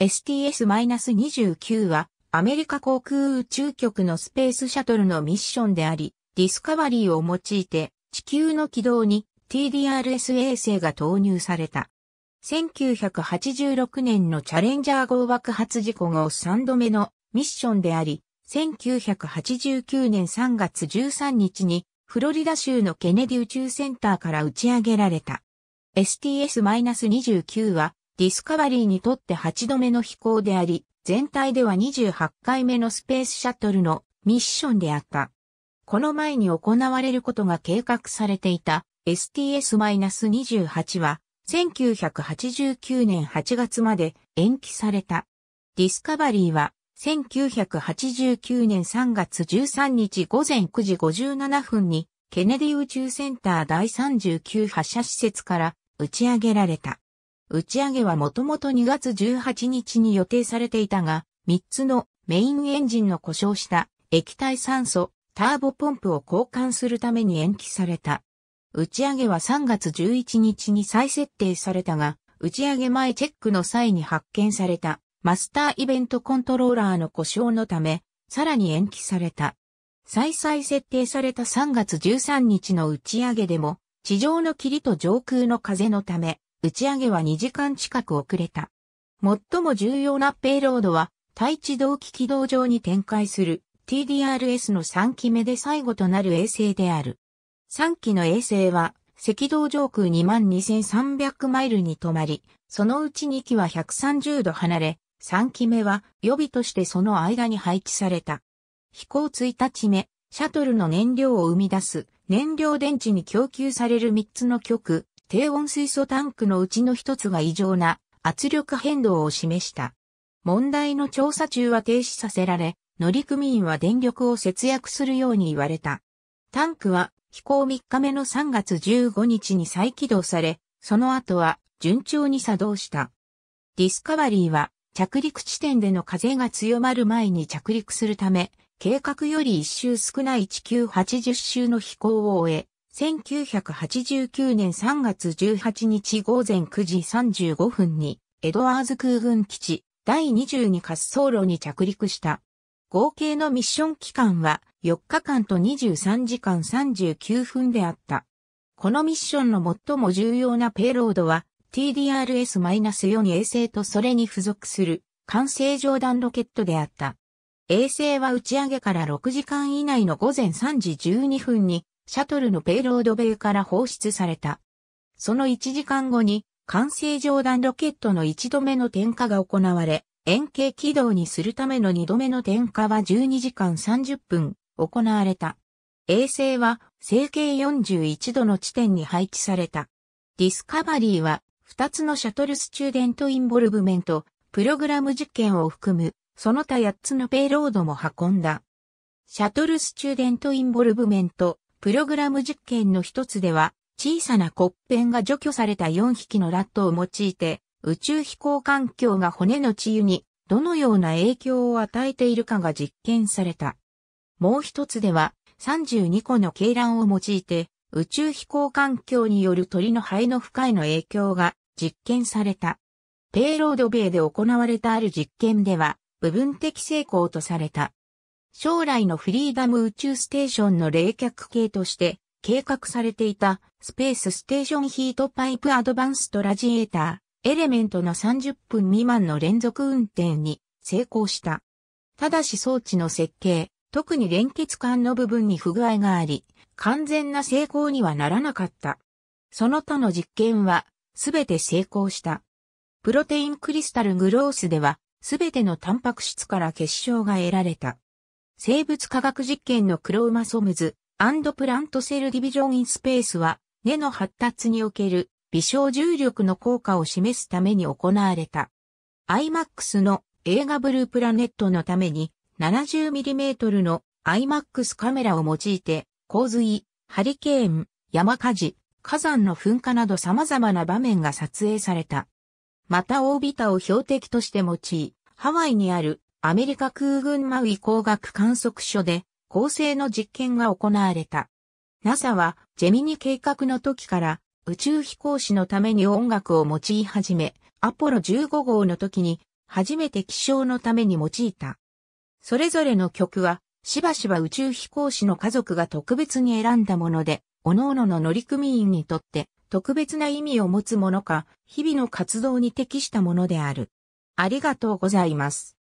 STS-29 はアメリカ航空宇宙局のスペースシャトルのミッションであり、ディスカバリーを用いて地球の軌道に TDRS 衛星が投入された。1986年のチャレンジャー号爆発事故後3度目のミッションであり、1989年3月13日にフロリダ州のケネディ宇宙センターから打ち上げられた。STS-29 はディスカバリーにとって8度目の飛行であり、全体では28回目のスペースシャトルのミッションであった。この前に行われることが計画されていた STS-28 は1989年8月まで延期された。ディスカバリーは1989年3月13日午前9時57分にケネディ宇宙センター第39発射施設から打ち上げられた。打ち上げはもともと2月18日に予定されていたが、3つのメインエンジンの故障した液体酸素、ターボポンプを交換するために延期された。打ち上げは3月11日に再設定されたが、打ち上げ前チェックの際に発見されたマスターイベントコントローラーの故障のため、さらに延期された。再々設定された3月13日の打ち上げでも、地上の霧と上空の風のため、打ち上げは2時間近く遅れた。最も重要なペイロードは、対地同期軌道上に展開する TDRS の3期目で最後となる衛星である。3期の衛星は、赤道上空22,300マイルに止まり、そのうち2機は130度離れ、3機目は予備としてその間に配置された。飛行1日目、シャトルの燃料を生み出す燃料電池に供給される3つの極、低温水素タンクのうちの一つが異常な圧力変動を示した。問題の調査中は停止させられ、乗組員は電力を節約するように言われた。タンクは飛行3日目の3月15日に再起動され、その後は順調に作動した。ディスカバリーは着陸地点での風が強まる前に着陸するため、計画より1周少ない地球80周の飛行を終え、1989年3月18日午前9時35分に、エドワーズ空軍基地第22滑走路に着陸した。合計のミッション期間は4日間と23時間39分であった。このミッションの最も重要なペイロードは TDRS-4 衛星とそれに付属する完成上段ロケットであった。衛星は打ち上げから6時間以内の午前3時12分にシャトルのペイロードベイから放出された。その1時間後に、完成上段ロケットの1度目の点火が行われ、円形軌道にするための2度目の点火は12時間30分行われた。衛星は成形41度の地点に配置された。ディスカバリーは2つのシャトルスチューデントインボルブメント、プログラム実験を含む、その他8つのペイロードも運んだ。シャトルスチューデントインボルブメント、プログラム実験の一つでは、小さな骨片が除去された4匹のラットを用いて、宇宙飛行環境が骨の治癒にどのような影響を与えているかが実験された。もう一つでは、32個の鶏卵を用いて、宇宙飛行環境による鳥の肺の深いの影響が実験された。ペイロード米で行われたある実験では、部分的成功とされた。将来のフリーダム宇宙ステーションの冷却系として計画されていたスペースステーションヒートパイプアドバンストラジエーターエレメントの30分未満の連続運転に成功した。ただし装置の設計、特に連結管の部分に不具合があり、完全な成功にはならなかった。その他の実験はすべて成功した。プロテインクリスタルグロースではすべてのタンパク質から結晶が得られた。生物科学実験のクローマソムズプラントセルディビジョンインスペースは根の発達における微小重力の効果を示すために行われた。IMAX の映画ブループラネットのために 70mm の IMAX カメラを用いて洪水、ハリケーン、山火事、火山の噴火など様々な場面が撮影された。またオービタを標的として用い、ハワイにあるアメリカ空軍マウイ工学観測所で、恒星の実験が行われた。NASA は、ジェミニ計画の時から、宇宙飛行士のために音楽を用い始め、アポロ15号の時に、初めて気象のために用いた。それぞれの曲は、しばしば宇宙飛行士の家族が特別に選んだもので、各々の乗組員にとって特別な意味を持つものか、日々の活動に適したものである。ありがとうございます。